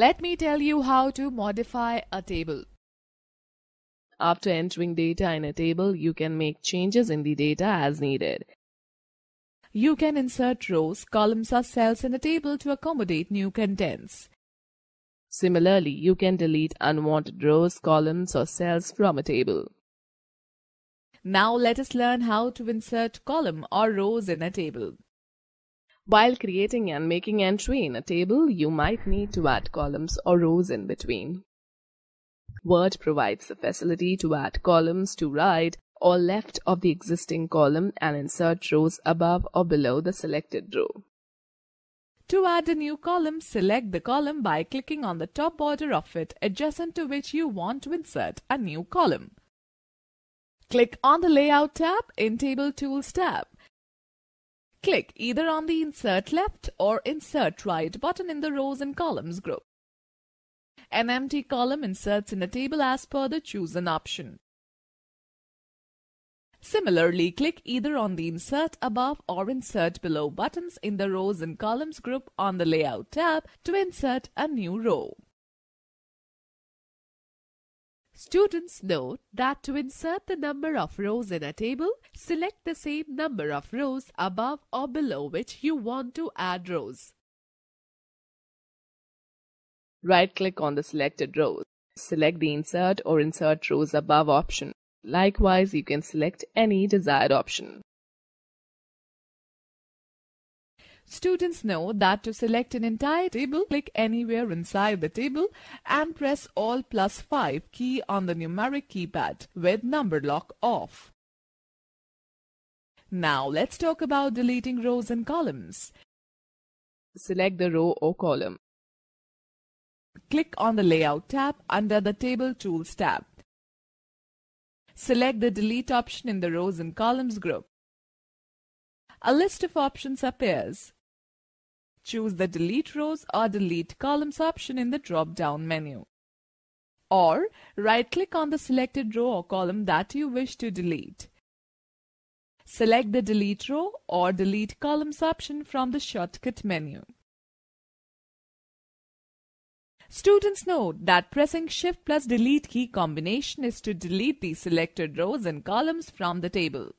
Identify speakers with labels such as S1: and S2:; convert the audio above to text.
S1: Let me tell you how to modify a table. After entering data in a table, you can make changes in the data as needed. You can insert rows, columns or cells in a table to accommodate new contents. Similarly, you can delete unwanted rows, columns or cells from a table. Now let us learn how to insert column or rows in a table. While creating and making entry in a table, you might need to add columns or rows in between. Word provides the facility to add columns to right or left of the existing column and insert rows above or below the selected row. To add a new column, select the column by clicking on the top border of it adjacent to which you want to insert a new column. Click on the Layout tab in Table Tools tab. Click either on the Insert Left or Insert Right button in the Rows and Columns group. An empty column inserts in a table as per the chosen option. Similarly, click either on the Insert Above or Insert Below buttons in the Rows and Columns group on the Layout tab to insert a new row. Students note that to insert the number of rows in a table, select the same number of rows above or below which you want to add rows. Right-click on the selected rows. Select the Insert or Insert Rows Above option. Likewise, you can select any desired option. Students know that to select an entire table, click anywhere inside the table and press Alt plus 5 key on the numeric keypad with number lock off. Now let's talk about deleting rows and columns. Select the row or column. Click on the Layout tab under the Table Tools tab. Select the Delete option in the Rows and Columns group. A list of options appears choose the Delete Rows or Delete Columns option in the drop-down menu. Or right-click on the selected row or column that you wish to delete. Select the Delete Row or Delete Columns option from the shortcut menu. Students note that pressing Shift plus Delete key combination is to delete the selected rows and columns from the table.